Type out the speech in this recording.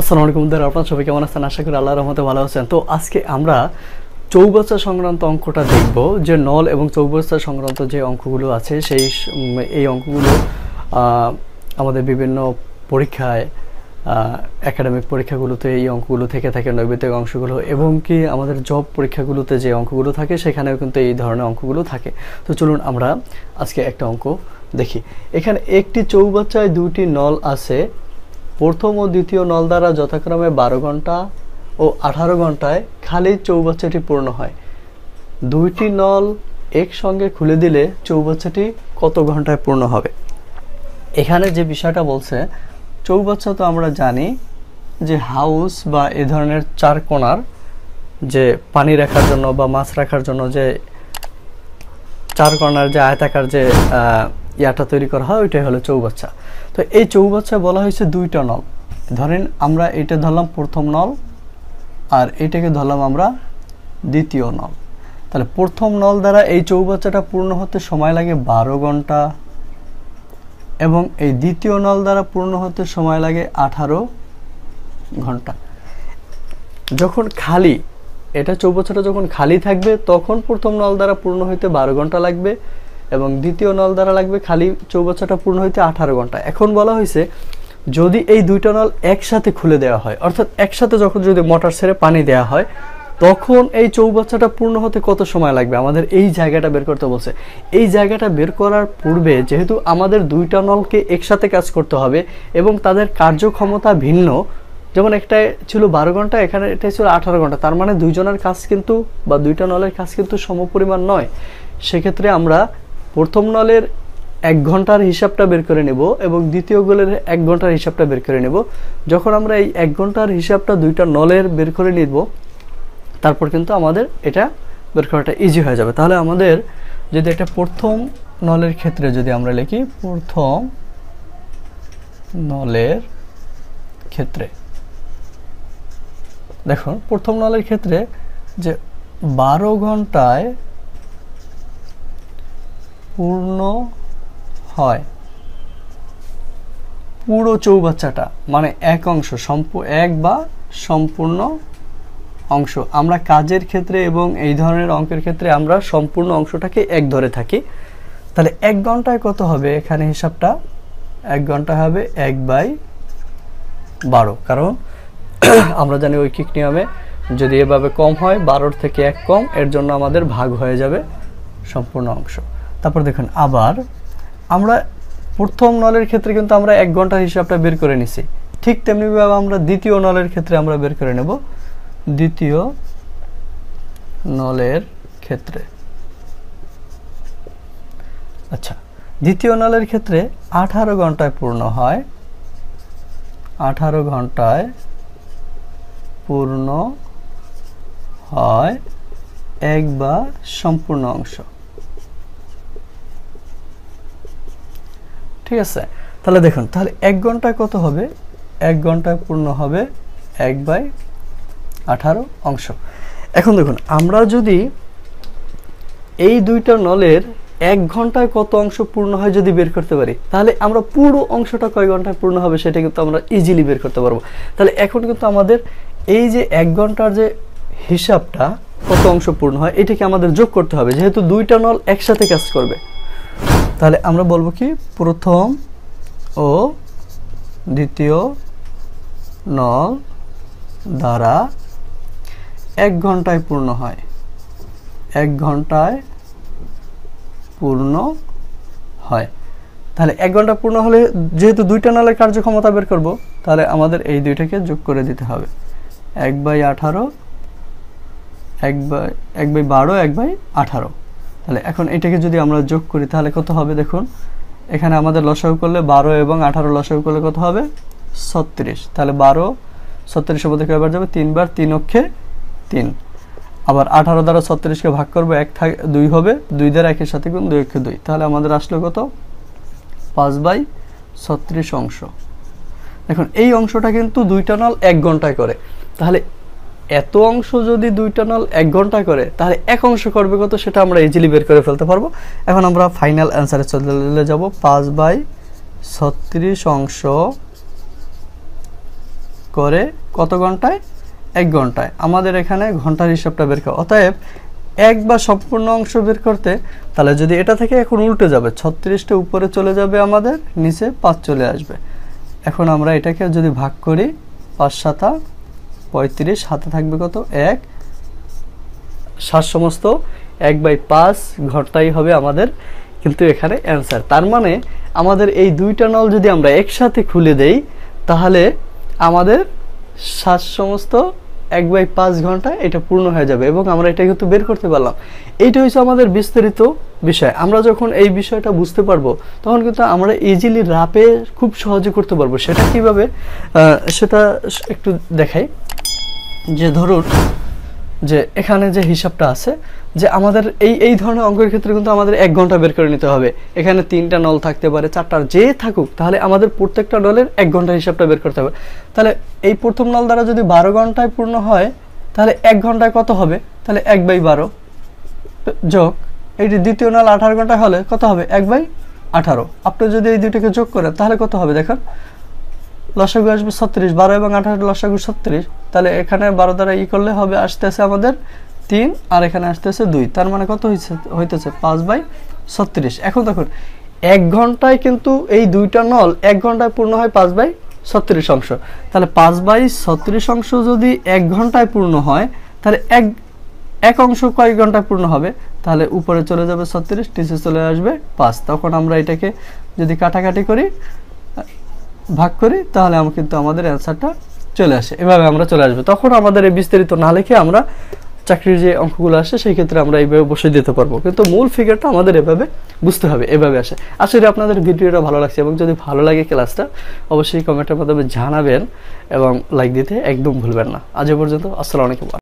আসসালামু আলাইকুম দাদা আপনার সবাই কেমন আছেন আশা করি আল্লাহ রহমতে ভালো আছেন তো আজকে আমরা চৌবাচ্চা সংক্রান্ত অঙ্কটা দেখব যে নল এবং চৌবাচ্চা সংক্রান্ত যে অঙ্কগুলো আছে সেই এই অঙ্কগুলো আমাদের বিভিন্ন পরীক্ষায় একাডেমিক পরীক্ষাগুলোতে এই অঙ্কগুলো থেকে থাকে নৈবেদিক অংশগুলো এবং কি আমাদের জব পরীক্ষাগুলোতে যে অঙ্কগুলো থাকে সেখানেও কিন্তু এই ধরনের অঙ্কগুলো থাকে তো চলুন আমরা আজকে একটা অঙ্ক দেখি এখানে একটি চৌবাচ্চায় দুটি নল আছে প্রথম ও দ্বিতীয় নল দ্বারা যথাক্রমে বারো ঘন্টা ও আঠারো ঘন্টায় খালি চৌবাচ্চাটি পূর্ণ হয় দুইটি নল একসঙ্গে খুলে দিলে চৌবাচ্চাটি কত ঘন্টায় পূর্ণ হবে এখানে যে বিষয়টা বলছে চৌবাচ্চা তো আমরা জানি যে হাউস বা এ ধরনের চার কোণার যে পানি রাখার জন্য বা মাছ রাখার জন্য যে চার কোণার যে আয়তাকার যে ইয়াটা তৈরি করা হয় ওইটাই হলো চৌবাচ্চা তো এই চৌবাচ্চা বলা হয়েছে দুইটা নল ধরেন আমরা এটা ধরলাম প্রথম নল আর এটাকে ধরলাম আমরা দ্বিতীয় নল তাহলে প্রথম নল দ্বারা এই চৌবাচ্চাটা পূর্ণ হতে সময় লাগে বারো ঘন্টা এবং এই দ্বিতীয় নল দ্বারা পূর্ণ হতে সময় লাগে আঠারো ঘন্টা যখন খালি এটা চৌবাচ্চাটা যখন খালি থাকবে তখন প্রথম নল দ্বারা পূর্ণ হইতে বারো ঘন্টা লাগবে এবং দ্বিতীয় নল দ্বারা লাগবে খালি চৌবাচ্চাটা পূর্ণ হইতে আঠারো ঘন্টা এখন বলা হয়েছে যদি এই দুইটা নল একসাথে খুলে দেওয়া হয় অর্থাৎ একসাথে যখন যদি মোটর ছেড়ে পানি দেওয়া হয় তখন এই চৌবাচ্চাটা পূর্ণ হতে কত সময় লাগবে আমাদের এই জায়গাটা বের করতে বলছে এই জায়গাটা বের করার পূর্বে যেহেতু আমাদের দুইটা নলকে একসাথে কাজ করতে হবে এবং তাদের কার্যক্ষমতা ভিন্ন যেমন একটা ছিল বারো ঘন্টা এখানে এটা ছিল আঠারো ঘন্টা তার মানে দুইজনের কাজ কিন্তু বা দুইটা নলের কাজ কিন্তু সমপরিমাণ নয় সেক্ষেত্রে আমরা প্রথম নলের এক ঘন্টার হিসাবটা বের করে নেব এবং দ্বিতীয় গোলের এক ঘন্টার হিসাবটা বের করে নেব যখন আমরা এই এক ঘন্টার হিসাবটা দুইটা নলের বের করে নিব তারপর কিন্তু আমাদের এটা বের করাটা ইজি হয়ে যাবে তাহলে আমাদের যদি এটা প্রথম নলের ক্ষেত্রে যদি আমরা লিখি প্রথম নলের ক্ষেত্রে দেখুন প্রথম নলের ক্ষেত্রে যে বারো ঘন্টায় পূর্ণ হয় পুরো চৌবাচ্চাটা মানে এক অংশ সম্পূ এক বা সম্পূর্ণ অংশ আমরা কাজের ক্ষেত্রে এবং এই ধরনের অঙ্কের ক্ষেত্রে আমরা সম্পূর্ণ অংশটাকে এক ধরে থাকি তাহলে এক ঘন্টায় কত হবে এখানে হিসাবটা এক ঘন্টা হবে এক বাই বারো কারণ আমরা জানি ঐকিক নিয়মে যদি এভাবে কম হয় বারোর থেকে এক কম এর জন্য আমাদের ভাগ হয়ে যাবে সম্পূর্ণ অংশ তারপর দেখুন আবার আমরা প্রথম নলের ক্ষেত্রে কিন্তু আমরা এক ঘন্টার হিসাবটা বের করে নিছি ঠিক তেমনিভাবে আমরা দ্বিতীয় নলের ক্ষেত্রে আমরা বের করে নেব দ্বিতীয় নলের ক্ষেত্রে আচ্ছা দ্বিতীয় নলের ক্ষেত্রে আঠারো ঘন্টায় পূর্ণ হয় আঠারো ঘন্টায় পূর্ণ হয় এক বা সম্পূর্ণ অংশ ঠিক আছে তাহলে দেখুন তাহলে এক ঘন্টায় কত হবে এক ঘন্টায় পূর্ণ হবে এক বাই আঠারো অংশ এখন দেখুন আমরা যদি এই দুইটা নলের এক ঘন্টায় কত অংশ পূর্ণ হয় যদি বের করতে পারি তাহলে আমরা পুরো অংশটা কয় ঘন্টায় পূর্ণ হবে সেটা কিন্তু আমরা ইজিলি বের করতে পারবো তাহলে এখন কিন্তু আমাদের এই যে এক ঘন্টার যে হিসাবটা কত অংশ পূর্ণ হয় এটাকে আমাদের যোগ করতে হবে যেহেতু দুইটা নল একসাথে কাজ করবে তাহলে আমরা বলবো কি প্রথম ও দ্বিতীয় নল দ্বারা এক ঘন্টায় পূর্ণ হয় এক ঘন্টায় পূর্ণ হয় তাহলে এক ঘন্টা পূর্ণ হলে যেহেতু দুইটা নালের কার্যক্ষমতা বের করব তাহলে আমাদের এই দুইটাকে যোগ করে দিতে হবে এক বাই আঠারো এক বাই এক বাই বারো এক বাই আঠারো তাহলে এখন এটাকে যদি আমরা যোগ করি তাহলে কত হবে দেখুন এখানে আমাদের লসাউ করলে বারো এবং আঠারো লসাউ করলে কত হবে ছত্রিশ তাহলে বারো ছত্রিশের মধ্যে কয়বার যাবে তিনবার তিন অক্ষে তিন আবার আঠারো দ্বারা ছত্রিশকে ভাগ করবো এক থাক দুই হবে দুই দ্বারা একের সাথে গুণ দুই অক্ষে দুই তাহলে আমাদের আসলো কত পাঁচ বাই ছত্রিশ অংশ দেখুন এই অংশটা কিন্তু দুইটা নল এক ঘন্টায় করে তাহলে এত অংশ যদি দুইটা নল এক ঘন্টা করে তাহলে এক অংশ করবে কত সেটা আমরা ইজিলি বের করে ফেলতে পারবো এখন আমরা ফাইনাল অ্যান্সারে চলে যাব পাঁচ বাই ছত্রিশ অংশ করে কত ঘন্টায় এক ঘন্টায় আমাদের এখানে ঘন্টার হিসাবটা বের করা অতএব এক বা সম্পূর্ণ অংশ বের করতে তাহলে যদি এটা থেকে এখন উল্টে যাবে ছত্রিশটা উপরে চলে যাবে আমাদের নিচে পাঁচ চলে আসবে এখন আমরা এটাকে যদি ভাগ করি পাঁচ সাতা পঁয়ত্রিশ হাতে থাকবে কত এক সাত সমস্ত এক বাই পাঁচ ঘরটাই হবে আমাদের কিন্তু এখানে অ্যান্সার তার মানে আমাদের এই দুইটা নল যদি আমরা একসাথে খুলে দেই তাহলে আমাদের সাত সমস্ত এক বাই পাঁচ ঘন্টা এটা পূর্ণ হয়ে যাবে এবং আমরা এটা কিন্তু বের করতে পারলাম এইটা হচ্ছে আমাদের বিস্তারিত বিষয় আমরা যখন এই বিষয়টা বুঝতে পারবো তখন কিন্তু আমরা ইজিলি রাপে খুব সহজে করতে পারবো সেটা কিভাবে সেটা একটু দেখাই যে ধরুন যে এখানে যে হিসাবটা আছে যে আমাদের এই এই ধরনের অঙ্কের ক্ষেত্রে কিন্তু আমাদের এক ঘন্টা বের করে নিতে হবে এখানে তিনটা নল থাকতে পারে চারটার যে থাকুক তাহলে আমাদের প্রত্যেকটা নলের এক ঘন্টা হিসাবটা বের করতে হবে তাহলে এই প্রথম নল দ্বারা যদি বারো ঘন্টায় পূর্ণ হয় তাহলে এক ঘন্টায় কত হবে তাহলে এক বাই বারো যোগ এইটি দ্বিতীয় নল আঠারো ঘন্টায় হলে কত হবে এক বাই আঠারো আপনি যদি এই দুটোকে যোগ করেন তাহলে কত হবে দেখেন লসাগু আসবে ছত্রিশ বারো এবং আঠাশ লসাগু ছত্রিশ তাহলে এখানে বারো দ্বারা ই করলে হবে আসতে আছে আমাদের তিন আর এখানে আসতে আছে দুই তার মানে কত হয়েছে হইতেছে পাঁচ বাই ছত্রিশ এখন দেখুন এক ঘন্টায় কিন্তু এই দুইটা নল এক ঘন্টায় পূর্ণ হয় পাঁচ বাই ছত্রিশ অংশ তাহলে পাঁচ বাই ছত্রিশ অংশ যদি এক ঘন্টায় পূর্ণ হয় তাহলে এক এক অংশ কয়েক ঘন্টায় পূর্ণ হবে তাহলে উপরে চলে যাবে ছত্রিশ নিচে চলে আসবে পাঁচ তখন আমরা এটাকে যদি কাটাকাটি করি ভাগ করি তাহলে আমার কিন্তু আমাদের অ্যান্সারটা চলে আসে এভাবে আমরা চলে আসবে তখন আমাদের এই বিস্তারিত না লিখে আমরা চাকরির যে অঙ্কগুলো আসে সেই ক্ষেত্রে আমরা এইভাবে বসে দিতে পারবো কিন্তু মূল ফিগারটা আমাদের এভাবে বুঝতে হবে এভাবে আসে আসলে আপনাদের ভিডিওটা ভালো লাগছে এবং যদি ভালো লাগে ক্লাসটা অবশ্যই কমেন্টের মাধ্যমে জানাবেন এবং লাইক দিতে একদম ভুলবেন না আজ পর্যন্ত আসসালামু আলাইকুম